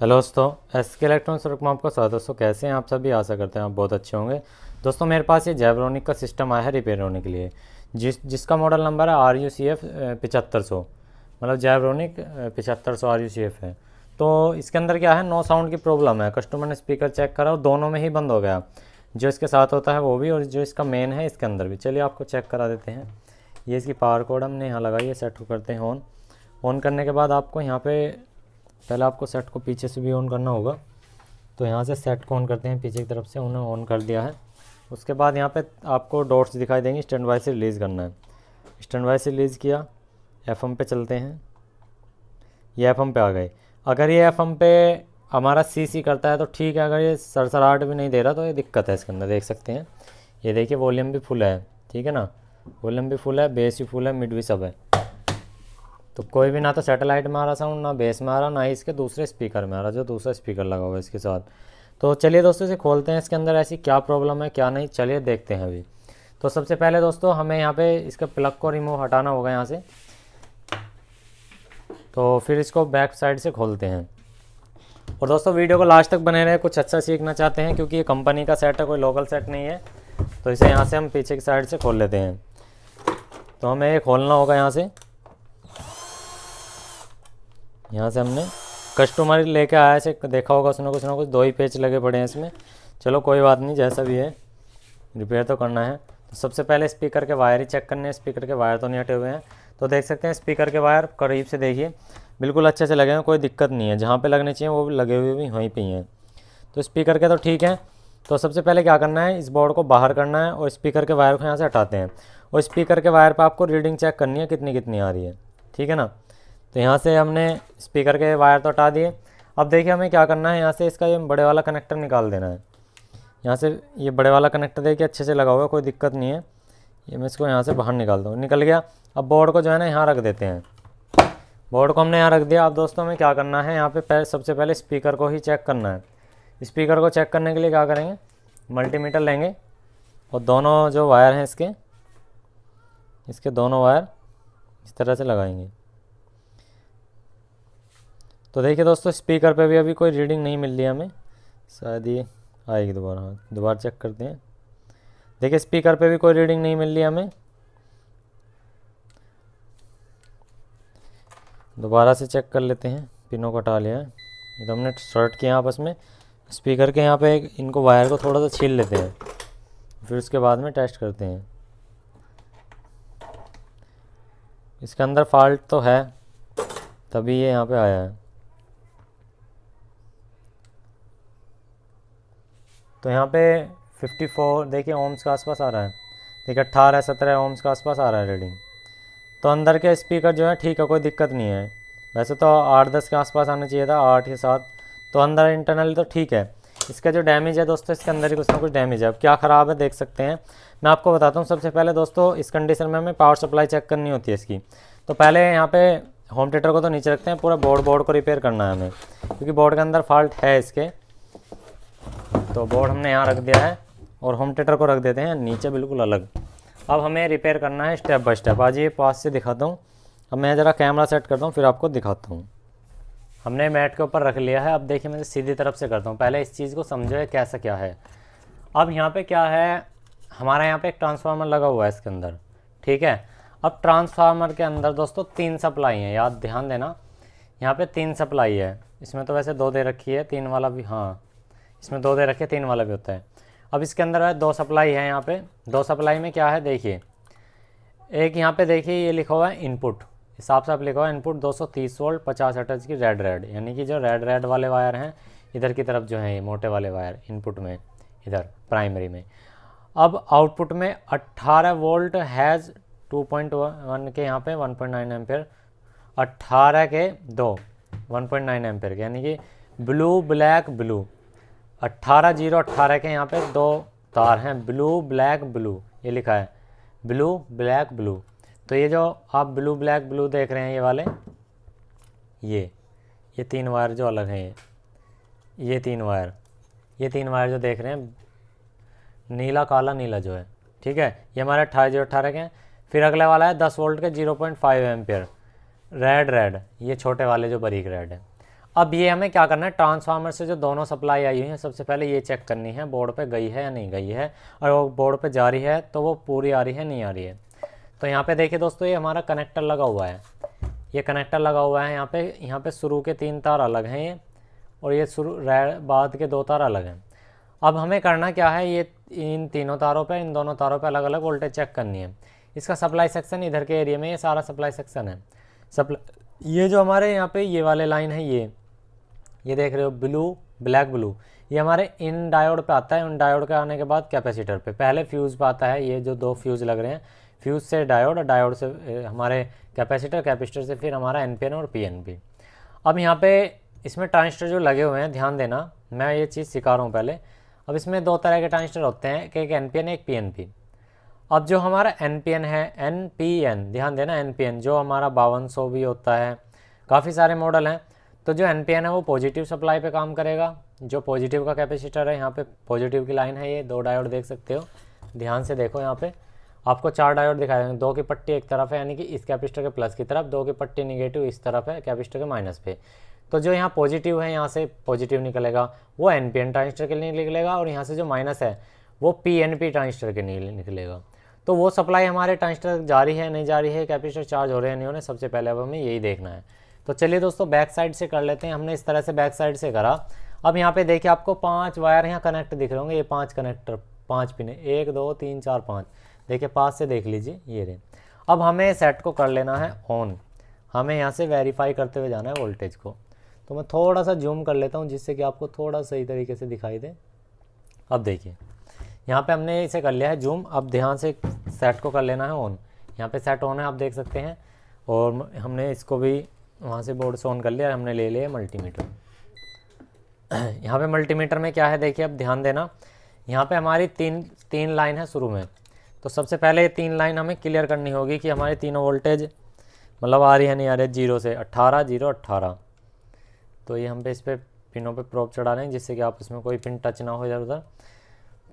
hello दोस्तों S के electronics में आपका स्वागत दोस्तों कैसे हैं आप सभी आशा करते हैं आप बहुत अच्छे होंगे दोस्तों मेरे पास ये जैब्रॉनिक का सिस्टम आया है रिपेयर होने के लिए जिस जिसका मॉडल नंबर है आर यू सी एफ पिचहत्तर सौ मतलब जेब्रोनिक पिचहत्तर सौ आर यू सी एफ है तो इसके अंदर क्या है नो साउंड की प्रॉब्लम है कस्टमर ने स्पीकर चेक करा और दोनों में ही बंद हो गया जो इसके साथ होता है वो भी और जो इसका मेन है इसके अंदर भी चलिए आपको चेक करा देते हैं ये इसकी पावर कोड हमने यहाँ लगाई है सेट करते हैं ऑन ऑन करने के बाद आपको यहाँ पर पहले आपको सेट को पीछे से भी ऑन करना होगा तो यहाँ से सेट को ऑन करते हैं पीछे की तरफ से उन्हें ऑन कर दिया है उसके बाद यहाँ पे आपको डॉट्स दिखाई देंगे स्टैंड बाय से रिलीज़ करना है स्टैंड बाय से रिलीज़ किया एफ पे चलते हैं ये एफ पे आ गए अगर ये एफ पे हमारा सी सी करता है तो ठीक है अगर ये सरसराहट भी नहीं दे रहा तो ये दिक्कत है इसके अंदर देख सकते हैं ये देखिए वॉल्यूम भी फुल है ठीक है ना वॉल्यूम भी फुल है बेस भी फुल है मिड भी सब है तो कोई भी ना तो सेटेलाइट में आ रहा साउंड ना बेस में आ रहा ना ही इसके दूसरे स्पीकर में आ रहा जो दूसरा स्पीकर लगा हुआ है इसके साथ तो चलिए दोस्तों इसे खोलते हैं इसके अंदर ऐसी क्या प्रॉब्लम है क्या नहीं चलिए देखते हैं अभी तो सबसे पहले दोस्तों हमें यहाँ पे इसके प्लग को रिमूव हटाना होगा यहाँ से तो फिर इसको बैक साइड से खोलते हैं और दोस्तों वीडियो को लास्ट तक बने रहे कुछ अच्छा सीखना चाहते हैं क्योंकि ये कंपनी का सेट है कोई लोकल सेट नहीं है तो इसे यहाँ से हम पीछे की साइड से खोल लेते हैं तो हमें ये खोलना होगा यहाँ से यहाँ से हमने कस्टमर लेके आया से देखा होगा उसने कुछ ना कुछ दो ही पेच लगे पड़े हैं इसमें चलो कोई बात नहीं जैसा भी है रिपेयर तो करना है तो सबसे पहले स्पीकर के वायर ही चेक करने हैं स्पीकर के वायर तो नहीं हटे हुए हैं तो देख सकते हैं स्पीकर के वायर करीब से देखिए बिल्कुल अच्छे से लगे हैं कोई दिक्कत नहीं है जहाँ पर लगने चाहिए वो भी लगे हुए भी वहीं पर ही हैं तो स्पीकर के तो ठीक हैं तो सबसे पहले क्या करना है इस बोर्ड को बाहर करना है और स्पीकर के वायर को यहाँ से हटाते हैं और स्पीकर के वायर पर आपको रीडिंग चेक करनी है कितनी कितनी आ रही है ठीक है ना तो यहाँ से हमने स्पीकर के वायर तो हटा दिए अब देखिए हमें क्या करना है यहाँ से इसका ये बड़े वाला कनेक्टर निकाल देना है यहाँ से ये बड़े वाला कनेक्टर देखिए अच्छे से लगा हुआ कोई दिक्कत नहीं है ये मैं इसको यहाँ से बाहर निकाल दूँ निकल गया अब बोर्ड को जो है ना यहाँ रख देते हैं बोर्ड को हमने यहाँ रख दिया अब दोस्तों हमें क्या करना है यहाँ पे सबसे पहले स्पीकर को ही चेक करना है स्पीकर को चेक करने के लिए क्या करेंगे मल्टीमीटर लेंगे और दोनों जो वायर हैं इसके इसके दोनों वायर इस तरह से लगाएंगे तो देखिए दोस्तों स्पीकर पे भी अभी कोई रीडिंग नहीं मिल रही हमें शायद ये आएगी दोबारा हाँ दोबारा चेक करते हैं देखिए स्पीकर पे भी कोई रीडिंग नहीं मिल रही हमें दोबारा से चेक कर लेते हैं पिनों को हटा लिया है ये तो हमने शर्ट किया आपस में स्पीकर के यहाँ पे इनको वायर को थोड़ा सा छील लेते हैं फिर उसके बाद में टेस्ट करते हैं इसके अंदर फॉल्ट तो है तभी ये यहाँ पे आया है तो यहाँ पे 54 देखिए ओम्स के आसपास आ रहा है देखिए अट्ठारह सत्रह ओम्स के आसपास आ रहा है रीडिंग तो अंदर के स्पीकर जो है ठीक है कोई दिक्कत नहीं है वैसे तो आठ दस के आसपास आना चाहिए था आठ या सात तो अंदर इंटरनल तो ठीक है इसका जो डैमेज है दोस्तों इसके अंदर ही कुछ ना कुछ डैमेज है अब क्या ख़राब है देख सकते हैं मैं आपको बताता हूँ सबसे पहले दोस्तों इस कंडीशन में हमें पावर सप्लाई चेक करनी होती है इसकी तो पहले यहाँ पे होम थिएटर को तो नीचे रखते हैं पूरा बोर्ड बोर्ड को रिपेयर करना है हमें क्योंकि बोर्ड के अंदर फॉल्ट है इसके तो बोर्ड हमने यहाँ रख दिया है और होम थिएटर को रख देते हैं नीचे बिल्कुल अलग अब हमें रिपेयर करना है स्टेप बाय स्टेप आज ये पास से दिखाता हूँ अब मैं ज़रा कैमरा सेट करता हूँ फिर आपको दिखाता हूँ हमने मैट के ऊपर रख लिया है अब देखिए मैं सीधी तरफ से करता हूँ पहले इस चीज़ को समझो कैसा क्या है अब यहाँ पर क्या है हमारे यहाँ पर एक ट्रांसफार्मर लगा हुआ है इसके अंदर ठीक है अब ट्रांसफार्मर के अंदर दोस्तों तीन सप्लाई हैं याद ध्यान देना यहाँ पे तीन सप्लाई है इसमें तो वैसे दो दे रखी है तीन वाला भी हाँ इसमें दो दे रखे तीन वाला भी होता है अब इसके अंदर है दो सप्लाई है यहाँ पे दो सप्लाई में क्या है देखिए एक यहाँ पे देखिए ये लिखा हुआ है इनपुट साफ साफ लिखा हुआ है इनपुट 230 वोल्ट एट अटच की रेड रेड यानी कि जो रेड रेड वाले वायर हैं इधर की तरफ जो है ये मोटे वाले वायर इनपुट में इधर प्राइमरी में अब आउटपुट में अट्ठारह वोल्ट हैज़ टू के यहाँ पे वन पॉइंट नाइन के दो वन पॉइंट के यानी कि ब्लू ब्लैक ब्लू अट्ठारह जीरो अट्ठारह के यहाँ पे दो तार हैं ब्लू ब्लैक ब्लू ये लिखा है ब्लू ब्लैक ब्लू तो ये जो आप ब्लू ब्लैक ब्लू देख रहे हैं ये वाले ये ये तीन वायर जो अलग हैं ये ये तीन वायर ये तीन वायर जो देख रहे हैं नीला काला नीला जो है ठीक है ये हमारे अट्ठारह जीरो अट्ठारह के हैं फिर अगला वाला है दस वोल्ट के zero point five ampere red red ये छोटे वाले जो बारीक रेड है अब ये हमें क्या करना है ट्रांसफार्मर से जो दोनों सप्लाई आई हुई है सबसे पहले ये चेक करनी है बोर्ड पे गई है या नहीं गई है और वो बोर्ड पे जा रही है तो वो पूरी आ रही है नहीं आ रही है तो यहाँ पे देखिए दोस्तों ये हमारा कनेक्टर लगा हुआ है ये कनेक्टर लगा हुआ है यहाँ पे यहाँ पे शुरू के तीन तार अलग हैं ये और ये शुरू बाद के दो तार अलग हैं अब हमें करना क्या है ये इन तीनों तारों पर इन दोनों तारों पर अलग अलग वोल्टेज चेक करनी है इसका सप्लाई सेक्शन इधर के एरिए में ये सारा सप्लाई सेक्शन है सप्लाई ये जो हमारे यहाँ पे ये वाले लाइन है ये ये देख रहे हो ब्लू ब्लैक ब्लू ये हमारे इन डायोड पे आता है इन डायोड के आने के बाद कैपेसिटर पे पहले फ्यूज़ पे आता है ये जो दो फ्यूज़ लग रहे हैं फ्यूज़ से डायोड डायोड से हमारे कैपेसिटर कैपेसिटर से फिर हमारा एन और पी अब यहाँ पे इसमें ट्रांजिस्टर जो लगे हुए हैं ध्यान देना मैं ये चीज़ सिखा रहा हूँ पहले अब इसमें दो तरह के ट्रांजिस्टर होते हैं कि एक एन पी एक पी अब जो हमारा एन है एन ध्यान देना एन जो हमारा बावन भी होता है काफ़ी सारे मॉडल हैं तो जो एन है वो पॉजिटिव सप्लाई पे काम करेगा जो पॉजिटिव का कैपेसिटर है यहाँ पे पॉजिटिव की लाइन है ये दो डायोड देख सकते हो ध्यान से देखो यहाँ पे आपको चार डायोड दिखाए देंगे दो की पट्टी एक तरफ है यानी कि इस कैपेसिटर के प्लस की तरफ दो की पट्टी निगेटिव इस तरफ है कैपेसिटर के माइनस पे तो जो यहाँ पॉजिटिव है यहाँ से पॉजिटिव निकलेगा वो एन पी एन ट्रांजिस्टर के लिए निकलेगा और यहाँ से जो माइनस है वो पी एन पी ट्रांजिस्टर के लिए निकलेगा तो वो सप्लाई हमारे ट्रांजिस्टर जारी है नहीं जारी है कैपेसिटर चार्ज हो रहे हैं नहीं हो रहे सबसे पहले अब हमें यही देखना है तो चलिए दोस्तों बैक साइड से कर लेते हैं हमने इस तरह से बैक साइड से करा अब यहाँ पे देखिए आपको पांच वायर यहाँ कनेक्ट दिख रहे होंगे ये पांच कनेक्टर पांच पिने एक दो तीन चार पाँच देखिए पास से देख लीजिए ये रहे अब हमें सेट को कर लेना है ऑन हमें यहाँ से वेरीफाई करते हुए जाना है वोल्टेज को तो मैं थोड़ा सा जूम कर लेता हूँ जिससे कि आपको थोड़ा सही तरीके से दिखाई दे अब देखिए यहाँ पे हमने इसे कर लिया है जूम अब ध्यान से सेट को कर लेना है ऑन यहाँ पे सेट ऑन है आप देख सकते हैं और हमने इसको भी वहाँ से बोर्ड से ऑन कर लिया हमने ले लिया मल्टीमीटर यहाँ पे मल्टीमीटर में क्या है देखिए अब ध्यान देना यहाँ पे हमारी तीन तीन लाइन है शुरू में तो सबसे पहले ये तीन लाइन हमें क्लियर करनी होगी कि हमारी तीनों वोल्टेज मतलब आ रही है नहीं आ रही है जीरो से अट्ठारह जीरो अट्ठारह तो ये हम पे इस पर पिनों पे प्रॉप चढ़ा रहे हैं जिससे कि आप इसमें कोई पिन टच ना हो जाए उधर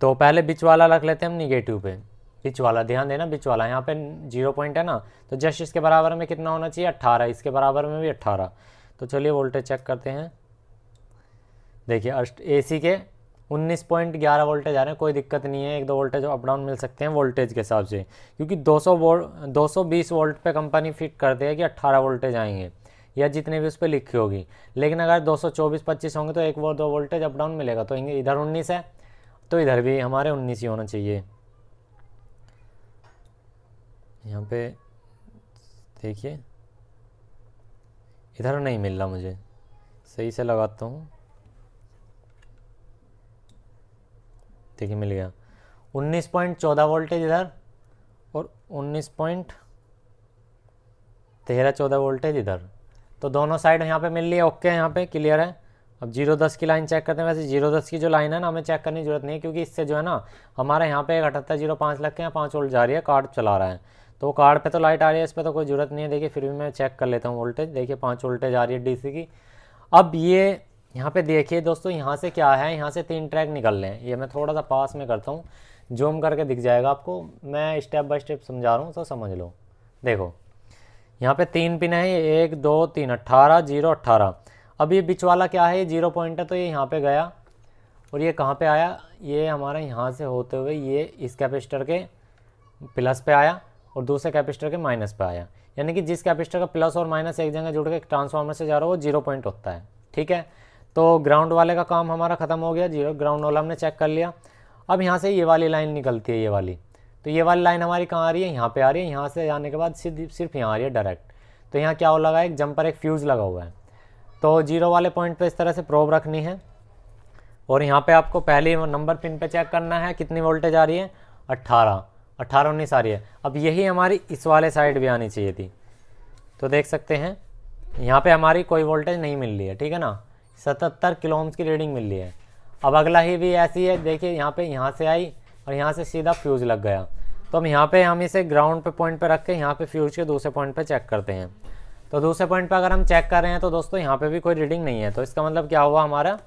तो पहले बिच वाला रख लेते हैं हम निगेटिव पे बिच वाला ध्यान देना बिच वाला यहाँ पे जीरो पॉइंट है ना तो जस्ट इसके बराबर में कितना होना चाहिए अट्ठारह इसके बराबर में भी अट्ठारह तो चलिए वोल्टेज चेक करते हैं देखिए ए सी के उन्नीस पॉइंट ग्यारह वोल्टेज आ रहे हैं कोई दिक्कत नहीं है एक दो वोल्टेज अप डाउन मिल सकते हैं वोल्टेज के हिसाब से क्योंकि 200 वोल्ट बीस वोल्ट पे कंपनी फिट कर है कि 18 वोल्टेज आएंगे या जितने भी उस पर लिखी होगी लेकिन अगर 224 25 होंगे तो एक वो दो वोल्टेज अप डाउन मिलेगा तो इधर उन्नीस है तो इधर भी हमारे उन्नीस ही होना चाहिए यहाँ पे देखिए इधर नहीं मिल रहा मुझे सही से लगाता हूँ देखिए मिल गया 19.14 वोल्टेज इधर और पॉइंट तेरह चौदह वोल्टेज इधर तो दोनों साइड यहाँ पे मिल रही है ओके यहाँ पे क्लियर है अब जीरो दस की लाइन चेक करते हैं वैसे जीरो दस की जो लाइन है ना हमें चेक करने की जरूरत नहीं है क्योंकि इससे जो है ना हमारे यहाँ पे एक अठहत्तर जीरो पाँच लग के यहाँ पाँच वोल्ट जा रही है कार्ड चला रहा है तो कार्ड पे तो लाइट आ रही है इस पर तो कोई ज़रूरत नहीं है देखिए फिर भी मैं चेक कर लेता हूँ वोल्टेज देखिए पाँच वोल्टेज आ रही है डीसी की अब ये यहाँ पे देखिए दोस्तों यहाँ से क्या है यहाँ से तीन ट्रैक निकल रहे हैं ये मैं थोड़ा सा पास में करता हूँ जूम करके दिख जाएगा आपको मैं स्टेप बाय स्टेप समझा रहा हूँ तो समझ लो देखो यहाँ पे तीन पिन है ये एक दो तीन अट्ठारह जीरो अट्ठारह अब ये बिच वाला क्या है ये जीरो पॉइंट है तो ये यहाँ पे गया और ये कहाँ पे आया ये हमारा यहाँ से होते हुए ये इस कैपेसिटर के प्लस पे आया और दूसरे कैपेसिटर के माइनस पे आया यानी कि जिस कैपेसिटर का प्लस और माइनस एक जगह जुड़ के ट्रांसफार्मर से जा रहा हो वो जीरो पॉइंट होता है ठीक है तो ग्राउंड वाले का काम हमारा ख़त्म हो गया जीरो ग्राउंड वाला हमने चेक कर लिया अब यहाँ से ये वाली लाइन निकलती है ये वाली तो ये वाली लाइन हमारी कहाँ आ रही है यहाँ पर आ रही है यहाँ से आने के बाद सिर्फ सिर्फ यहाँ आ रही है डायरेक्ट तो यहाँ क्या हो लगा एक जंपर एक फ्यूज़ लगा हुआ है तो जीरो वाले पॉइंट पर इस तरह से प्रोब रखनी है और यहाँ पे आपको पहले नंबर पिन पे चेक करना है कितनी वोल्टेज आ रही है अट्ठारह अट्ठारह उन्नीस आ रही है अब यही हमारी इस वाले साइड भी आनी चाहिए थी तो देख सकते हैं यहाँ पे हमारी कोई वोल्टेज नहीं मिल रही है ठीक है ना सतहत्तर किलोम्स की रीडिंग मिल रही है अब अगला ही भी ऐसी है देखिए यहाँ पे यहाँ से आई और यहाँ से सीधा फ्यूज़ लग गया तो हम यहाँ पे हम इसे ग्राउंड पे पॉइंट पे रख के यहाँ पे फ्यूज के दूसरे पॉइंट पे चेक करते हैं तो दूसरे पॉइंट पे अगर हम चेक कर रहे हैं तो दोस्तों यहाँ पे भी कोई रीडिंग नहीं है तो इसका मतलब क्या हुआ हमारा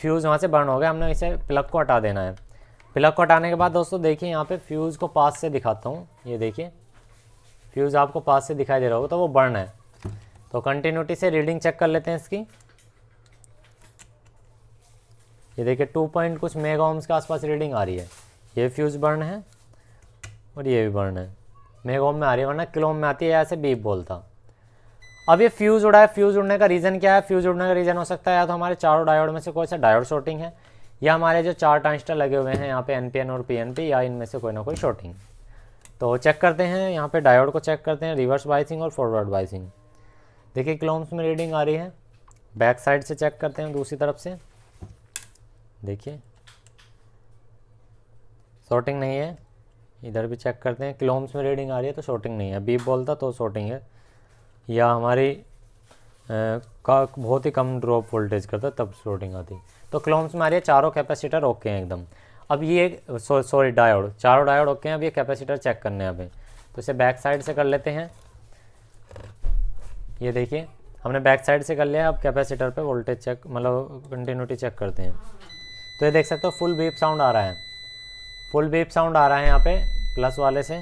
फ्यूज़ वहाँ से बर्न हो गया हमने इसे प्लग को हटा देना है प्लग को हटाने के बाद दोस्तों देखिए यहाँ पे फ्यूज़ को पास से दिखाता हूँ ये देखिए फ्यूज़ आपको पास से दिखाई दे रहा होगा तो वो बर्न है तो कंटिन्यूटी से रीडिंग चेक कर लेते हैं इसकी ये देखिए टू पॉइंट कुछ मेगा ओम्स के आसपास रीडिंग आ रही है ये फ्यूज़ बर्न है और ये भी बर्न है मेगा ओम में आ रही है वरना किलो में आती है ऐसे बीप बोलता अब ये फ्यूज़ उड़ा है फ्यूज़ उड़ने का रीज़न क्या है फ्यूज़ उड़ने का रीज़न हो सकता है या तो हमारे चारों डायोड में से कोई सा डायोड शॉर्टिंग है या हमारे जो चार ट्रांजिस्टर लगे हुए हैं यहाँ पे एन और पी या इनमें से कोई ना कोई शॉर्टिंग तो चेक करते हैं यहाँ पे डायोड को चेक करते हैं रिवर्स बाइसिंग और फॉरवर्ड बाइसिंग देखिए क्लोम्स में रीडिंग आ रही है बैक साइड से चेक करते हैं दूसरी तरफ से देखिए शॉर्टिंग नहीं है इधर भी चेक करते हैं क्लोम्स में रीडिंग आ रही है तो शॉर्टिंग नहीं है बीप बोलता तो शॉर्टिंग है या हमारी आ, का बहुत ही कम ड्रॉप वोल्टेज करता तब शॉर्टिंग आती है तो क्लोम्स में आ रही है चारों कैपेसिटर ओके हैं एकदम अब ये सॉरी सो, डायोड चारों डायोड ओके हैं अब ये कैपेसिटर चेक करने हैं अभी तो इसे बैक साइड से कर लेते हैं ये देखिए हमने बैक साइड से कर लिया अब कैपेसिटर पर वोल्टेज चेक मतलब कंटिन्यूटी चेक करते हैं तो ये देख सकते हो फुल बीप साउंड आ रहा है फुल बीप साउंड आ रहा है यहाँ पे प्लस वाले से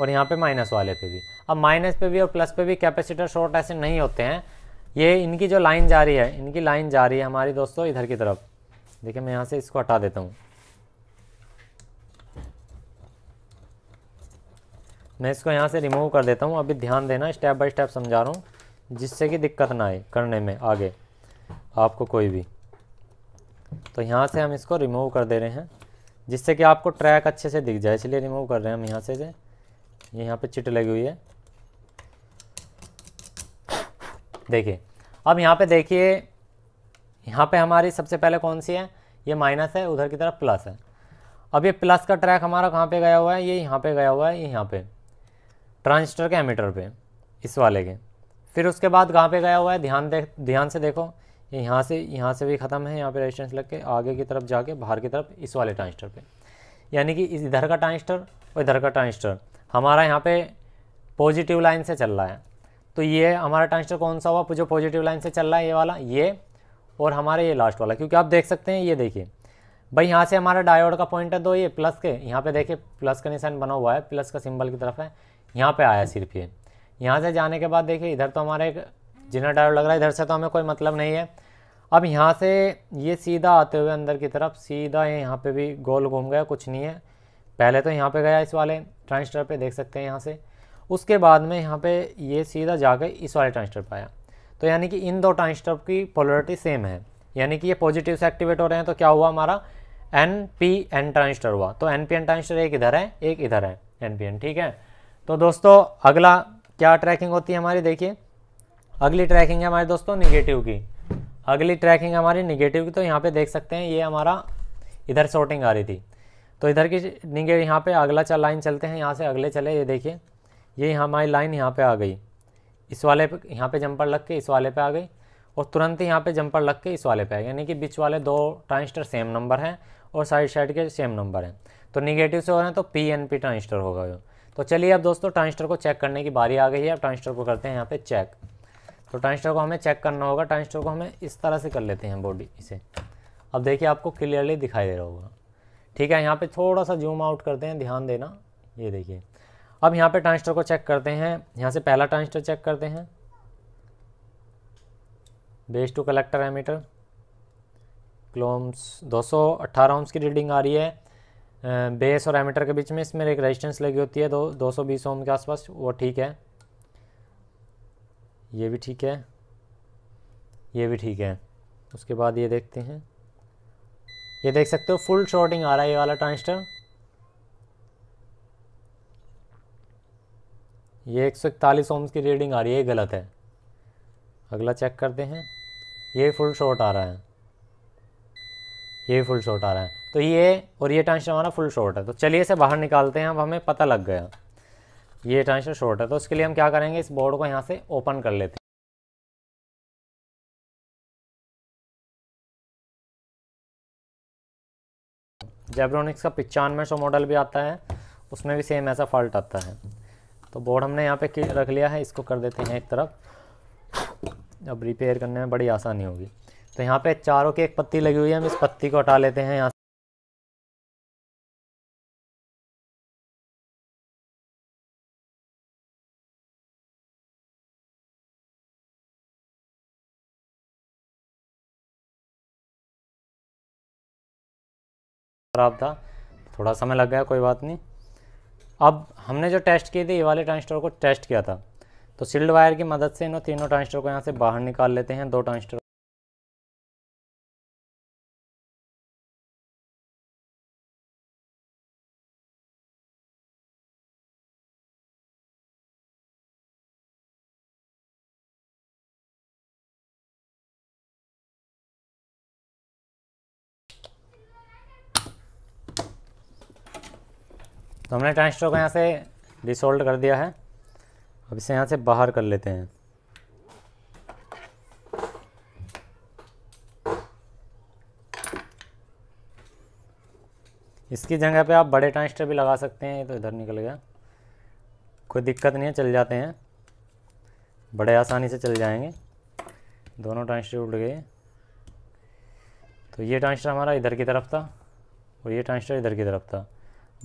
और यहाँ पे माइनस वाले पे भी अब माइनस पे भी और प्लस पे भी कैपेसिटर शॉर्ट ऐसे नहीं होते हैं ये इनकी जो लाइन जा रही है इनकी लाइन जा रही है हमारी दोस्तों इधर की तरफ देखिए मैं यहाँ से इसको हटा देता हूँ मैं इसको यहाँ से रिमूव कर देता हूँ अभी ध्यान देना स्टेप बाय स्टेप समझा रहा हूँ जिससे कि दिक्कत ना आए करने में आगे आपको कोई भी तो यहाँ से हम इसको रिमूव कर दे रहे हैं जिससे कि आपको ट्रैक अच्छे से दिख जाए इसलिए रिमूव कर रहे हैं हम यहाँ से ये यहाँ पर चिट लगी हुई है देखिए अब यहाँ पे देखिए यहाँ पे हमारी सबसे पहले कौन सी है ये माइनस है उधर की तरफ प्लस है अब ये प्लस का ट्रैक हमारा कहाँ पे गया हुआ है ये यहाँ पे गया हुआ है ये यहाँ पे ट्रांजिस्टर के एमीटर पे इस वाले के फिर उसके बाद कहाँ पे गया हुआ है ध्यान देख ध्यान से देखो ये यहाँ से यहाँ से भी ख़त्म है यहाँ पे रेजिस्टेंस लग के आगे की तरफ जाके बाहर की तरफ इस वाले ट्रांजिस्टर पर यानी कि इधर का ट्रांजिस्टर और इधर का ट्रांजिस्टर हमारा यहाँ पर पॉजिटिव लाइन से चल रहा है तो ये हमारा ट्रांजिस्टर कौन सा हुआ जो पॉजिटिव लाइन से चल रहा है ये वाला ये और हमारा ये लास्ट वाला क्योंकि आप देख सकते हैं ये देखिए भाई यहाँ से हमारा डायोड का पॉइंटर दो ये प्लस के यहाँ पे देखिए प्लस का निशान बना हुआ है प्लस का सिंबल की तरफ है यहाँ पे आया सिर्फ ये यहाँ से जाने के बाद देखिए इधर तो हमारा एक जिनर डायोड लग रहा है इधर से तो हमें कोई मतलब नहीं है अब यहाँ से ये सीधा आते हुए अंदर की तरफ सीधा ये यहाँ पर भी गोल घूम गया कुछ नहीं है पहले तो यहाँ पर गया इस वाले ट्रांसटर पर देख सकते हैं यहाँ से उसके बाद में यहाँ पे ये सीधा जाकर इस वाले ट्रांजिस्टर पर आया तो यानी कि इन दो ट्रांजिस्टर की पोलरिटी सेम है यानी कि ये पॉजिटिव से एक्टिवेट हो रहे हैं तो क्या हुआ हमारा एन पी एन ट्रांजिस्टर हुआ तो एन पी एन ट्रांजिस्टर एक इधर है एक इधर है एन पी एन ठीक है तो दोस्तों अगला क्या ट्रैकिंग होती है हमारी देखिए अगली ट्रैकिंग है हमारे दोस्तों निगेटिव की अगली ट्रैकिंग हमारी निगेटिव की तो यहाँ पे देख सकते हैं ये हमारा इधर शॉर्टिंग आ रही थी तो इधर की निगे यहाँ पे अगला चल लाइन चलते हैं यहाँ से अगले चले ये देखिए ये हमारी लाइन यहाँ पे आ गई इस वाले पे यहाँ पे जंपर लग के इस वाले पे आ गई और तुरंत ही यहाँ पे जंपर लग के इस वाले पे आ गई यानी कि बीच वाले दो ट्रांजिस्टर सेम नंबर हैं और साइड साइड के सेम नंबर हैं तो निगेटिव से हो रहे हैं तो पी एन पी ट्रांजिस्टर होगा तो चलिए अब दोस्तों ट्रांजिस्टर को चेक करने की बारी आ गई है अब ट्रांजिस्टर को करते हैं यहाँ पर चेक तो ट्रांजिस्टर को हमें चेक करना होगा ट्रांजिस्टर को हमें इस तरह से कर लेते हैं बॉडी इसे अब देखिए आपको क्लियरली दिखाई दे रहा होगा ठीक है यहाँ पे थोड़ा सा जूम आउट करते हैं ध्यान देना ये देखिए अब यहाँ पे ट्रांजिस्टर को चेक करते हैं यहाँ से पहला ट्रांजिस्टर चेक करते हैं बेस टू कलेक्टर एमीटर क्लोम्स 218 ओम्स की रीडिंग आ रही है बेस और एमीटर के बीच में इसमें एक रेजिस्टेंस लगी होती है दो दो सौ बीस ओम के आसपास वो ठीक है ये भी ठीक है ये भी ठीक है उसके बाद ये देखते हैं ये देख सकते हो फुल शॉर्टिंग आ रहा है ये वाला ट्रांजिस्टर ये एक सौ इकतालीस ओम्स की रीडिंग आ रही है ये गलत है अगला चेक करते हैं ये फुल शॉट आ रहा है ये फुल शॉट आ रहा है तो ये और ये टेंशन हमारा फुल शॉट है तो चलिए इसे बाहर निकालते हैं अब हमें पता लग गया ये टेंशन शॉर्ट है तो उसके लिए हम क्या करेंगे इस बोर्ड को यहाँ से ओपन कर लेते हैं जेब्रोनिक्स का पिचानवे सौ मॉडल भी आता है उसमें भी सेम ऐसा फॉल्ट आता है तो बोर्ड हमने यहाँ पे रख लिया है इसको कर देते हैं एक तरफ अब रिपेयर करने में बड़ी आसानी होगी तो यहाँ पे चारों की एक पत्ती लगी हुई है हम इस पत्ती को हटा लेते हैं यहाँ ख़राब था थोड़ा समय लग गया कोई बात नहीं अब हमने जो टेस्ट किए थे ये वाले ट्रांसिस्टर को टेस्ट किया था तो सील्ड वायर की मदद से इन तीनों ट्रांसिस्टर को यहाँ से बाहर निकाल लेते हैं दो ट्रांसिस्टर तो हमने ट्रांसिस्टर को यहाँ से डिसोल्ड कर दिया है अब इसे यहाँ से बाहर कर लेते हैं इसकी जगह पे आप बड़े ट्रांसिस्टर भी लगा सकते हैं ये तो इधर निकल गया कोई दिक्कत नहीं है चल जाते हैं बड़े आसानी से चल जाएंगे दोनों ट्रांसिस्टर उड़ गए तो ये ट्रांसिस्टर हमारा इधर की तरफ था और ये ट्रांसिस्टर इधर की तरफ था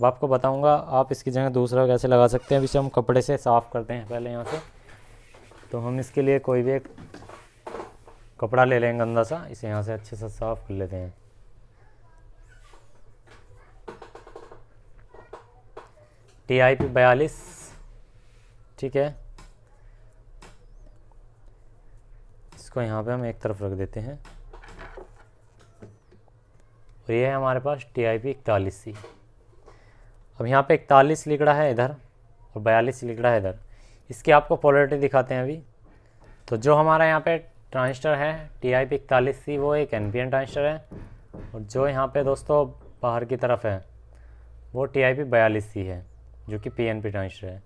अब आपको बताऊंगा आप इसकी जगह दूसरा कैसे लगा सकते हैं अभी हम कपड़े से साफ़ करते हैं पहले यहाँ से तो हम इसके लिए कोई भी एक कपड़ा ले लेंगे गंदा सा इसे यहाँ से अच्छे से साफ़ कर लेते हैं टी आई पी बयालीस ठीक है इसको यहाँ पे हम एक तरफ रख देते हैं और ये है हमारे पास टी आई पी इकतालीस सी अब यहाँ पे इकतालीस लिख रहा है इधर और बयालीस लिख रहा है इधर इसकी आपको पोलरिटी दिखाते हैं अभी तो जो हमारा यहाँ पे ट्रांजिस्टर है टी आई पी इकतालीस सी वो एक एन पी एन ट्रांजिस्टर है और जो यहाँ पे दोस्तों बाहर की तरफ है वो टी आई पी बयालीस सी है जो कि पी एन पी ट्रांजिस्टर है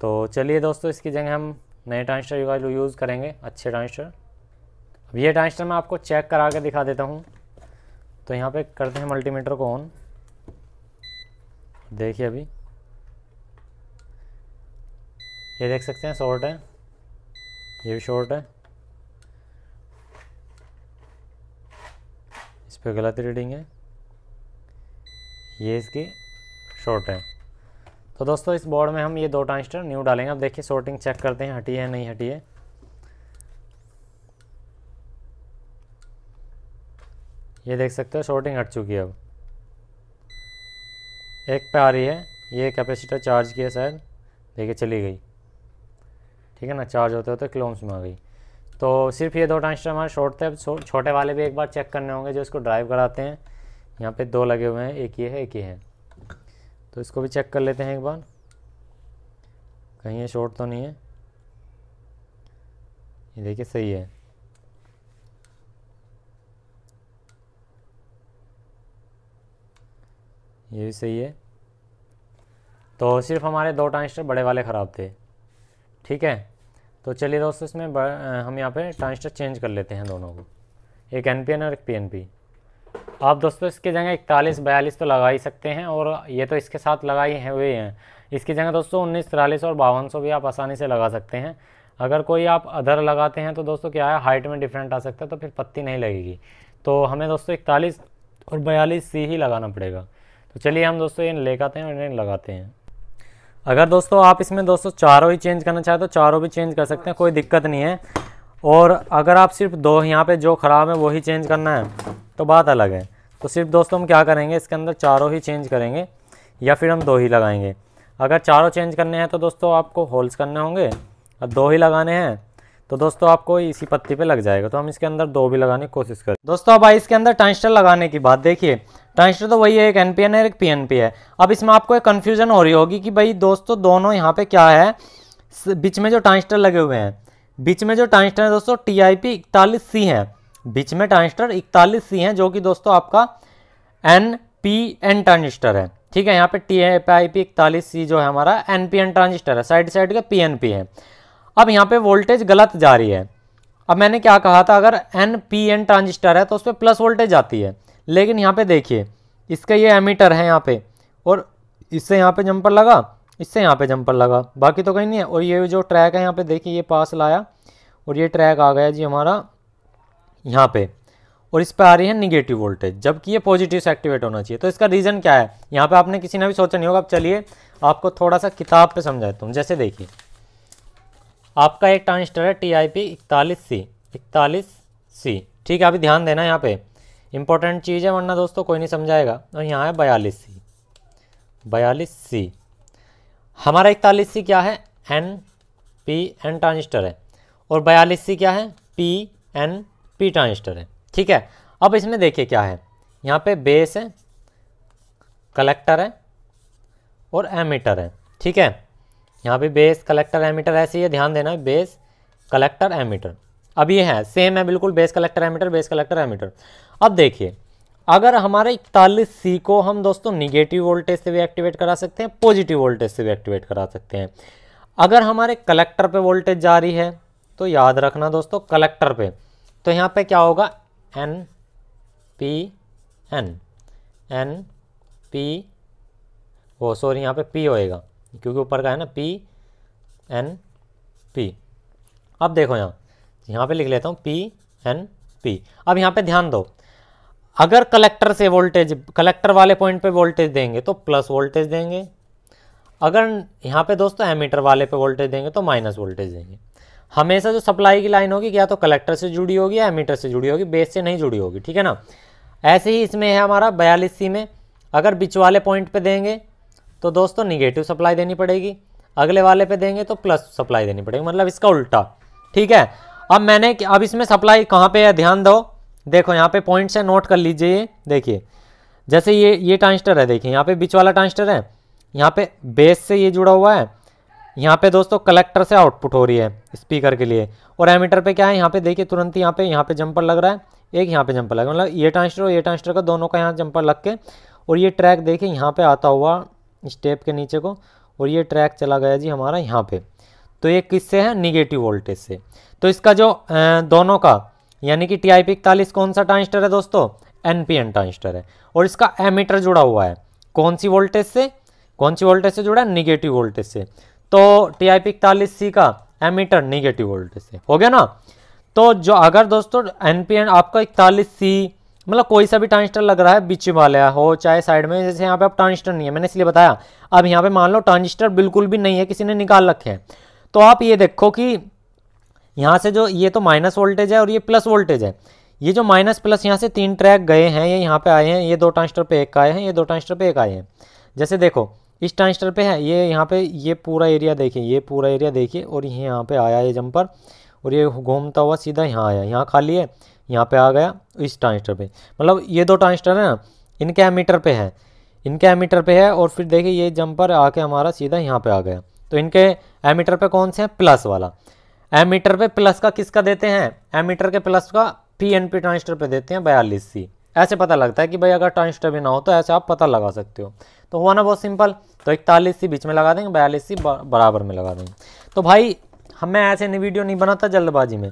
तो चलिए दोस्तों इसकी जगह हम नए ट्रांजिस्टर यूज़ करेंगे अच्छे ट्रांजिस्टर अब ये ट्रांजिस्टर मैं आपको चेक करा के दिखा देता हूँ तो यहाँ पे करते हैं मल्टीमीटर को ऑन देखिए अभी ये देख सकते हैं शॉर्ट है ये भी शॉर्ट है इस पर गलत रीडिंग है ये इसकी शॉर्ट है तो दोस्तों इस बोर्ड में हम ये दो ट्रांजिस्टर न्यू डालेंगे अब देखिए शॉर्टिंग चेक करते हैं हटी है नहीं हटी है ये देख सकते हो शॉर्टिंग हट चुकी है अब एक पे आ रही है ये कैपेसिटर चार्ज किया शायद देखिए चली गई ठीक है ना चार्ज होते होते क्लोम्स में आ गई तो सिर्फ ये दो ट्रांजिस्टर हमारे शॉर्ट थे छोटे वाले भी एक बार चेक करने होंगे जो इसको ड्राइव कराते हैं यहाँ पे दो लगे हुए हैं एक ये है एक ये है तो इसको भी चेक कर लेते हैं एक बार कहीं ये शॉर्ट तो नहीं है ये देखिए सही है ये भी सही है तो सिर्फ हमारे दो ट्रांजिस्टर बड़े वाले ख़राब थे ठीक है तो चलिए दोस्तों इसमें हम यहाँ पे ट्रांजिस्टर चेंज कर लेते हैं दोनों को एक एन और एक पी आप दोस्तों इसकी जगह इकतालीस बयालीस तो लगा ही सकते हैं और ये तो इसके साथ लगाए हैं हुए हैं इसकी जगह दोस्तों उन्नीस तिरालीस और बावन सौ भी आप आसानी से लगा सकते हैं अगर कोई आप अदर लगाते हैं तो दोस्तों क्या है हाइट में डिफरेंट आ सकता है तो फिर पत्ती नहीं लगेगी तो हमें दोस्तों इकतालीस और बयालीस सी ही लगाना पड़ेगा तो चलिए हम दोस्तों ये आते हैं और इन्हें लगाते हैं अगर दोस्तों आप इसमें दोस्तों चारों ही चेंज करना चाहें तो चारों भी चेंज कर सकते हैं कोई दिक्कत नहीं है और अगर आप सिर्फ दो यहाँ पे जो ख़राब है वही चेंज करना है तो बात अलग है तो सिर्फ दोस्तों हम क्या करेंगे इसके अंदर चारों ही चेंज करेंगे या फिर हम दो ही लगाएंगे अगर चारों चेंज करने हैं तो दोस्तों आपको होल्स करने होंगे और दो ही लगाने हैं तो दोस्तों आपको इसी पत्ती पे लग जाएगा तो हम इसके अंदर दो भी लगाने की कोशिश करें दोस्तों अब आई इसके अंदर टाइस्टर लगाने की बात देखिए ट्रांजिस्टर तो वही है एक एन है एक पी है अब इसमें आपको एक कन्फ्यूजन हो रही होगी कि भाई दोस्तों दोनों यहाँ पे क्या है बीच में जो ट्रांजिस्टर लगे हुए हैं बीच में जो ट्रांजिस्टर है दोस्तों टी आई पी इकतालीस सी है बीच में ट्रांजिस्टर इकतालीस सी है जो कि दोस्तों आपका एन पी एन ट्रांजिस्टर है ठीक है यहाँ पे टी आई पी इकतालीस सी जो है हमारा एन पी एन ट्रांजिस्टर है साइड साइड का पी एन पी है अब यहाँ पे वोल्टेज गलत जा रही है अब मैंने क्या कहा था अगर एन पी एन ट्रांजिस्टर है तो उस पर प्लस वोल्टेज आती है लेकिन यहाँ पे देखिए इसका ये एमीटर है यहाँ पे और इससे यहाँ पे जंपर लगा इससे यहाँ पे जंपर लगा बाकी तो कहीं नहीं है और ये जो ट्रैक है यहाँ पे देखिए ये पास लाया और ये ट्रैक आ गया जी हमारा यहाँ पे और इस पर आ रही है निगेटिव वोल्टेज जबकि ये पॉजिटिव से एक्टिवेट होना चाहिए तो इसका रीज़न क्या है यहाँ पर आपने किसी ने भी सोचा नहीं होगा अब चलिए आपको थोड़ा सा किताब पर समझाता हूँ जैसे देखिए आपका एक ट्रांजिस्टर है टी आई पी इकतालीस सी इकतालीस सी ठीक है अभी ध्यान देना यहाँ पे इंपॉर्टेंट चीज़ है वरना दोस्तों कोई नहीं समझाएगा और यहाँ है बयालीस सी बयालीस सी हमारा इकतालीस सी क्या है एन पी एन ट्रांजिस्टर है और बयालीस सी क्या है पी एन पी ट्रांजिस्टर है ठीक है अब इसमें देखिए क्या है यहाँ पे बेस है कलेक्टर है और एमीटर है ठीक है यहाँ पे बेस कलेक्टर एमीटर ऐसे ही है ध्यान देना बेस कलेक्टर एमीटर अब ये है सेम है बिल्कुल base collector emitter base collector emitter अब देखिए अगर हमारे इकतालीस सी को हम दोस्तों निगेटिव वोल्टेज से भी एक्टिवेट करा सकते हैं पॉजिटिव वोल्टेज से भी एक्टिवेट करा सकते हैं अगर हमारे कलेक्टर पे वोल्टेज जा रही है तो याद रखना दोस्तों कलेक्टर पे तो यहाँ पे क्या होगा N P N N P वो सॉरी यहाँ पे पी होएगा क्योंकि ऊपर का है ना पी एन पी अब देखो यहाँ यहाँ पे लिख लेता हूँ पी एन पी अब यहाँ पे ध्यान दो अगर कलेक्टर से वोल्टेज कलेक्टर वाले पॉइंट पे वोल्टेज देंगे तो प्लस वोल्टेज देंगे अगर यहाँ पे दोस्तों एमीटर वाले पे वोल्टेज देंगे तो माइनस वोल्टेज देंगे हमेशा जो सप्लाई की लाइन होगी या तो कलेक्टर से जुड़ी होगी या एमीटर से जुड़ी होगी बेस से नहीं जुड़ी होगी ठीक है ना ऐसे ही इसमें है हमारा बयालीस सी में अगर बिच वाले पॉइंट पर देंगे तो दोस्तों निगेटिव सप्लाई देनी पड़ेगी अगले वाले पे देंगे तो प्लस सप्लाई देनी पड़ेगी मतलब इसका उल्टा ठीक है अब मैंने अब इसमें सप्लाई कहाँ पे है ध्यान दो देखो यहाँ पे पॉइंट्स है नोट कर लीजिए देखिए जैसे ये ये ट्रांजिस्टर है देखिए यहाँ पे बीच वाला ट्रांजिस्टर है यहाँ पे बेस से ये जुड़ा हुआ है यहाँ पे दोस्तों कलेक्टर से आउटपुट हो रही है स्पीकर के लिए और एमीटर पे क्या है यहाँ पे देखिए तुरंत ही यहाँ पे यहाँ पे जंपर लग रहा है एक यहाँ पे जंपर लग रहा है मतलब ये ट्रांजिस्टर और ये ट्रांजिस्टर का दोनों का यहाँ जंपर लग के और ये ट्रैक देखिए यहाँ पे आता हुआ स्टेप के नीचे को और ये ट्रैक चला गया जी हमारा यहाँ पे तो ये किससे है निगेटिव वोल्टेज से तो इसका जो दोनों का यानी कि टी आई पी इकतालीस कौन सा ट्रांजिस्टर है दोस्तों एन पी एन ट्रांजिस्टर है और इसका एमीटर जुड़ा हुआ है कौन सी वोल्टेज से कौन सी वोल्टेज से जुड़ा है निगेटिव वोल्टेज से तो टी आई पी इकतालीस सी का एमीटर निगेटिव वोल्टेज से हो गया ना तो जो अगर दोस्तों एन पी एन आपका इकतालीस सी मतलब कोई सा भी ट्रांजिस्टर लग रहा है बीच वाले हो चाहे साइड में जैसे यहाँ पे अब ट्रांजिस्टर नहीं है मैंने इसलिए बताया अब यहाँ पे मान लो ट्रांजिस्टर बिल्कुल भी नहीं है किसी ने निकाल रखे हैं तो आप ये देखो कि यहाँ से जो ये तो माइनस वोल्टेज है और ये प्लस वोल्टेज है ये जो माइनस प्लस यहाँ से तीन ट्रैक गए हैं ये यहाँ पे आए हैं ये दो ट्रांसटर पे एक आए हैं ये दो ट्रांसटर पे एक आए हैं जैसे देखो इस ट्रांसटर पे है ये यहाँ पे ये पूरा एरिया देखिए ये पूरा एरिया देखिए और ये यहाँ पे आया ये जंपर और ये घूमता हुआ सीधा यहाँ आया यहाँ खाली है यहाँ पे आ गया इस ट्रांसटर पर मतलब ये दो ट्रांसटर है ना इनके एमीटर पर है इनके एमीटर पर है और फिर देखिए ये जंपर आके हमारा सीधा यहाँ पे आ गया तो इनके एमीटर पर कौन से हैं प्लस वाला एमीटर पे प्लस का किसका देते हैं एमीटर के प्लस का पी एन पी ट्रांजिस्टर पे देते हैं बयालीस सी ऐसे पता लगता है कि भाई अगर ट्रांजिस्टर भी ना हो तो ऐसे आप पता लगा सकते हो तो हुआ ना बहुत सिंपल तो इकतालीस सी बीच में लगा देंगे बयालीस सी बराबर में लगा देंगे तो भाई हमें ऐसे नहीं वीडियो नहीं बनाता जल्दबाजी में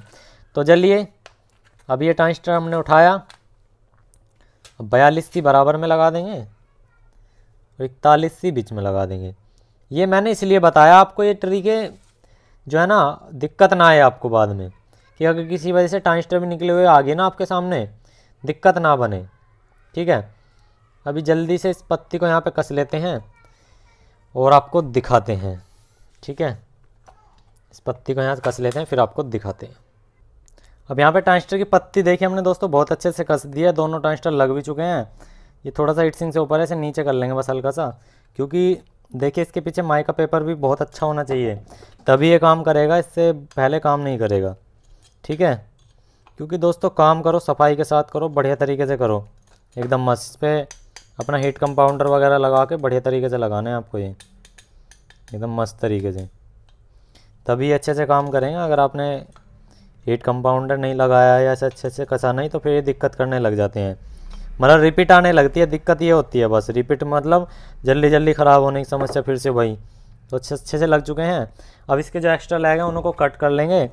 तो चलिए अब ये ट्रांजिस्टर हमने उठाया बयालीस सी बराबर में लगा देंगे और इकतालीस सी बीच में लगा देंगे ये मैंने इसलिए बताया आपको ये ट्री के जो है ना दिक्कत ना आए आपको बाद में कि अगर किसी वजह से ट्रांजिस्टर भी निकले हुए आगे ना आपके सामने दिक्कत ना बने ठीक है अभी जल्दी से इस पत्ती को यहाँ पे कस लेते हैं और आपको दिखाते हैं ठीक है इस पत्ती को यहाँ से कस लेते हैं फिर आपको दिखाते हैं अब यहाँ पे ट्रांजिस्टर की पत्ती देखी हमने दोस्तों बहुत अच्छे से कस दिया दोनों ट्रांजिस्टर लग भी चुके हैं ये थोड़ा सा हिटसिंग से ऊपर है इसे नीचे कर लेंगे बस हल्का सा क्योंकि देखिए इसके पीछे माई का पेपर भी बहुत अच्छा होना चाहिए तभी ये काम करेगा इससे पहले काम नहीं करेगा ठीक है क्योंकि दोस्तों काम करो सफाई के साथ करो बढ़िया तरीके से करो एकदम मस्त इस पर अपना हीट कंपाउंडर वगैरह लगा के बढ़िया तरीके से लगाना है आपको ये एकदम मस्त तरीके से तभी अच्छे से काम करेंगे अगर आपने हीट कंपाउंडर नहीं लगाया या ऐसे अच्छे से कसा नहीं तो फिर ये दिक्कत करने लग जाते हैं मतलब रिपीट आने लगती है दिक्कत ये होती है बस रिपीट मतलब जल्दी जल्दी ख़राब होने की समस्या फिर से वही तो अच्छे अच्छे से लग चुके हैं अब इसके जो एक्स्ट्रा लैग हैं उनको कट कर लेंगे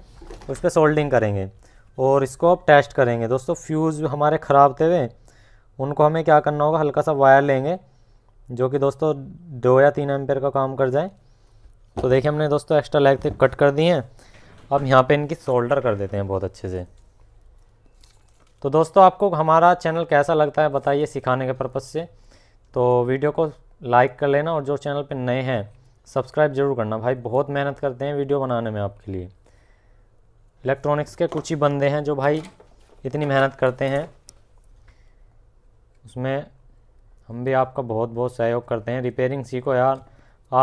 उस पर सोल्डिंग करेंगे और इसको अब टेस्ट करेंगे दोस्तों फ्यूज़ हमारे ख़राब थे हुए उनको हमें क्या करना होगा हल्का सा वायर लेंगे जो कि दोस्तों दो या तीन एमपेयर का काम कर जाए तो देखिए हमने दोस्तों एक्स्ट्रा लैग थे कट कर दिए हैं अब यहाँ पे इनकी सोल्डर कर देते हैं बहुत अच्छे से तो दोस्तों आपको हमारा चैनल कैसा लगता है बताइए सिखाने के पर्पज़ से तो वीडियो को लाइक कर लेना और जो चैनल पर नए हैं सब्सक्राइब जरूर करना भाई बहुत मेहनत करते हैं वीडियो बनाने में आपके लिए इलेक्ट्रॉनिक्स के कुछ ही बंदे हैं जो भाई इतनी मेहनत करते हैं उसमें हम भी आपका बहुत बहुत सहयोग करते हैं रिपेयरिंग सीखो यार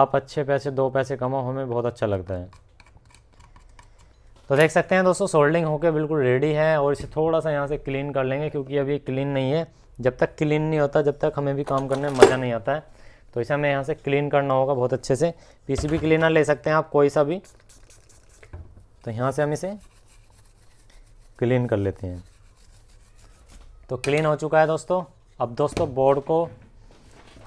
आप अच्छे पैसे दो पैसे कमाओ हमें बहुत अच्छा लगता है तो देख सकते हैं दोस्तों सोल्डिंग होकर बिल्कुल रेडी है और इसे थोड़ा सा यहाँ से क्लीन कर लेंगे क्योंकि अभी क्लीन नहीं है जब तक क्लीन नहीं होता जब तक हमें भी काम करने में मज़ा नहीं आता है तो इसे हमें यहाँ से क्लीन करना होगा बहुत अच्छे से पीसीबी क्लीनर ले सकते हैं आप कोई सा भी तो यहाँ से हम इसे क्लीन कर लेते हैं तो क्लीन हो चुका है दोस्तों अब दोस्तों बोर्ड को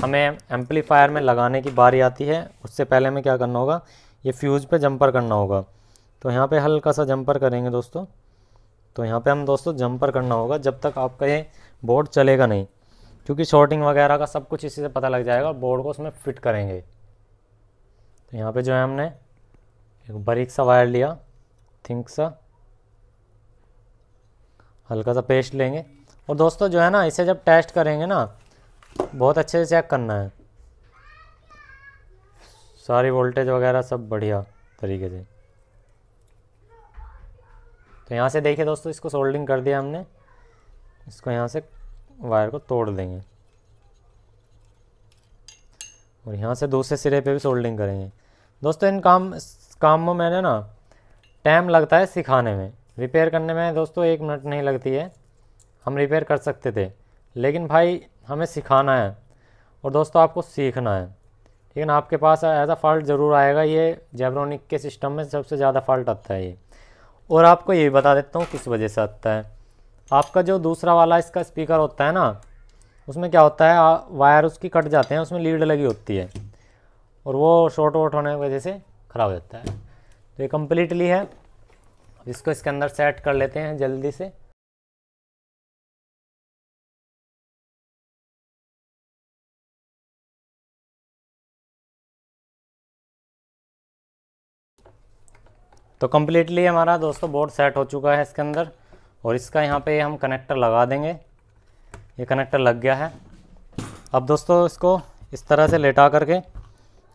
हमें एम्पलीफायर में लगाने की बारी आती है उससे पहले हमें क्या करना होगा ये फ्यूज़ पे जंपर करना होगा तो यहाँ पे हल्का सा जंपर करेंगे दोस्तों तो यहाँ पे हम दोस्तों जंपर करना होगा जब तक आपका ये बोर्ड चलेगा नहीं क्योंकि शॉर्टिंग वगैरह का सब कुछ इसी से पता लग जाएगा और बोर्ड को उसमें फिट करेंगे तो यहाँ पे जो है हमने एक बारीक सा वायर लिया थिंक सा हल्का सा पेस्ट लेंगे और दोस्तों जो है ना इसे जब टेस्ट करेंगे ना बहुत अच्छे से चेक करना है सारी वोल्टेज वगैरह सब बढ़िया तरीके से तो यहाँ से देखिए दोस्तों इसको सोल्डिंग कर दिया हमने इसको यहाँ से वायर को तोड़ देंगे और यहाँ से दूसरे सिरे पे भी सोल्डिंग करेंगे दोस्तों इन काम काम में मैंने ना टाइम लगता है सिखाने में रिपेयर करने में दोस्तों एक मिनट नहीं लगती है हम रिपेयर कर सकते थे लेकिन भाई हमें सिखाना है और दोस्तों आपको सीखना है लेकिन आपके पास ऐसा फॉल्ट ज़रूर आएगा ये जेब्रोनिक के सिस्टम में सबसे ज़्यादा फॉल्ट आता है ये और आपको ये बता देता हूँ किस वजह से आता है आपका जो दूसरा वाला इसका स्पीकर होता है ना उसमें क्या होता है वायर उसकी कट जाते हैं उसमें लीड लगी होती है और वो शॉर्ट वोट होने की वजह से ख़राब हो जाता है तो ये कम्प्लीटली है इसको इसके अंदर सेट कर लेते हैं जल्दी से तो कम्प्लीटली हमारा दोस्तों बोर्ड सेट हो चुका है इसके अंदर और इसका यहाँ पे हम कनेक्टर लगा देंगे ये कनेक्टर लग गया है अब दोस्तों इसको इस तरह से लेटा करके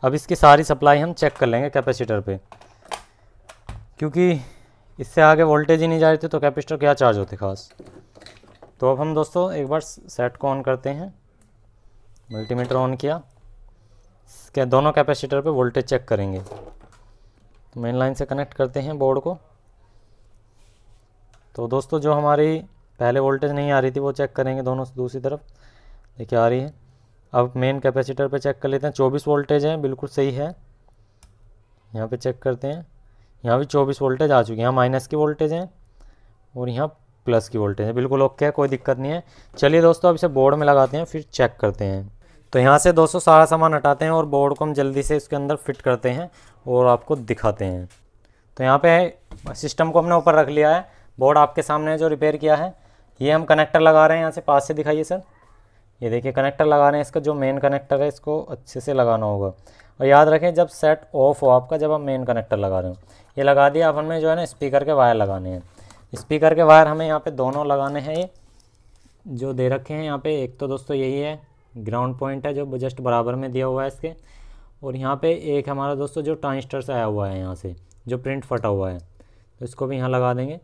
अब इसकी सारी सप्लाई हम चेक कर लेंगे कैपेसिटर पे क्योंकि इससे आगे वोल्टेज ही नहीं जा रही थी तो कैपेसिटर क्या चार्ज होते खास तो अब हम दोस्तों एक बार सेट को ऑन करते हैं मल्टीमीटर ऑन किया इसके दोनों कैपेसिटर पे वोल्टेज चेक करेंगे तो मेन लाइन से कनेक्ट करते हैं बोर्ड को तो दोस्तों जो हमारी पहले वोल्टेज नहीं आ रही थी वो चेक करेंगे दोनों से दूसरी तरफ देखिए आ रही है अब मेन कैपेसिटर पे चेक कर लेते हैं 24 वोल्टेज है बिल्कुल सही है यहाँ पे चेक करते हैं यहाँ भी 24 वोल्टेज आ चुकी है यहाँ माइनस की वोल्टेज है और यहाँ प्लस की वोल्टेज है बिल्कुल ओके है कोई दिक्कत नहीं है चलिए दोस्तों अब इसे बोर्ड में लगाते हैं फिर चेक करते हैं तो यहाँ से दोस्तों सारा सामान हटाते हैं और बोर्ड को हम जल्दी से इसके अंदर फिट करते हैं और आपको दिखाते हैं तो यहाँ पे सिस्टम को हमने ऊपर रख लिया है बोर्ड आपके सामने जो रिपेयर किया है ये हम कनेक्टर लगा रहे हैं यहाँ से पास से दिखाइए सर ये देखिए कनेक्टर लगा रहे हैं इसका जो मेन कनेक्टर है इसको अच्छे से लगाना होगा और याद रखें जब सेट ऑफ हो आपका जब आप मेन कनेक्टर लगा रहे हो ये लगा दिया अब हमें जो है ना स्पीकर के वायर लगाने हैं स्पीकर के वायर हमें यहाँ पे दोनों लगाने हैं ये जो दे रखे हैं यहाँ पे एक तो दोस्तों यही है ग्राउंड पॉइंट है जो जस्ट बराबर में दिया हुआ है इसके और यहाँ पे एक हमारा दोस्तों जो ट्रांजिस्टर से आया हुआ है यहाँ से जो प्रिंट फटा हुआ है तो इसको भी यहाँ लगा देंगे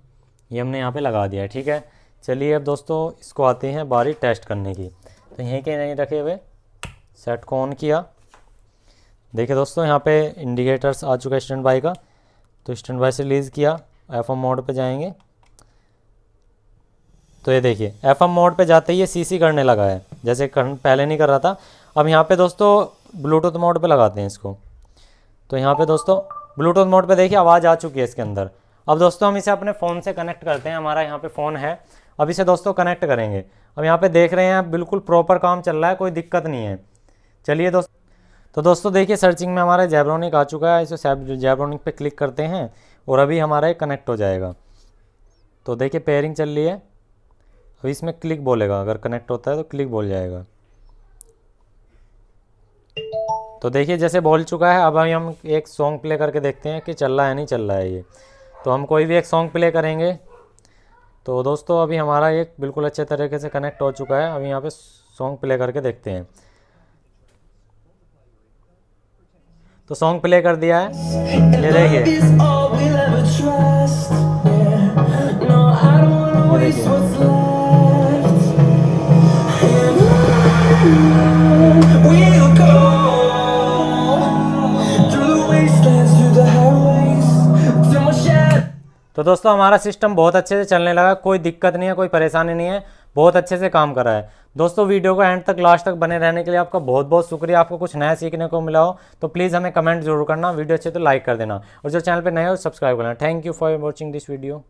ये हमने यहाँ पे लगा दिया है ठीक है चलिए अब दोस्तों इसको आते हैं बारी टेस्ट करने की तो यहीं के नहीं रखे हुए सेट को ऑन किया देखिए दोस्तों यहाँ पे इंडिकेटर्स आ चुका है स्टैंड बाई का तो स्टैंड बाई से रिलीज़ किया एफ मोड पर जाएंगे तो ये देखिए एफ एम मोड पर जाते ही ये सी सी करने लगा है जैसे करंट पहले नहीं कर रहा था अब यहाँ पे दोस्तों ब्लूटूथ मोड पे लगाते हैं इसको तो यहाँ पे दोस्तों ब्लूटूथ मोड पे देखिए आवाज़ आ चुकी है इसके अंदर अब दोस्तों हम इसे अपने फ़ोन से कनेक्ट करते हैं हमारा यहाँ पे फ़ोन है अब इसे दोस्तों कनेक्ट करेंगे अब यहाँ पे देख रहे हैं बिल्कुल प्रॉपर काम चल रहा है कोई दिक्कत नहीं है चलिए दोस्त तो दोस्तों देखिए सर्चिंग में हमारा जैब्रोनिक आ चुका है इसे जैब्रोनिक पे क्लिक करते हैं और अभी हमारा ये कनेक्ट हो जाएगा तो देखिए पेयरिंग चल रही है अभी तो इसमें क्लिक बोलेगा अगर कनेक्ट होता है तो क्लिक बोल जाएगा तो देखिए जैसे बोल चुका है अब अभी हम एक सॉन्ग प्ले करके देखते हैं कि चल रहा है नहीं चल रहा है ये तो हम कोई भी एक सॉन्ग प्ले करेंगे तो दोस्तों अभी हमारा एक बिल्कुल अच्छे तरीके से कनेक्ट हो चुका है अब यहाँ पे सॉन्ग प्ले करके देखते हैं तो सॉन्ग प्ले कर दिया है ये देखिए तो दोस्तों हमारा सिस्टम बहुत अच्छे से चलने लगा कोई दिक्कत नहीं है कोई परेशानी नहीं है बहुत अच्छे से काम कर रहा है दोस्तों वीडियो को एंड तक लास्ट तक बने रहने के लिए आपका बहुत बहुत शुक्रिया आपको कुछ नया सीखने को मिला हो तो प्लीज़ हमें कमेंट जरूर करना वीडियो अच्छे तो लाइक कर देना और जो चैनल पर नए हो सब्सक्राइब करना thank you for watching this video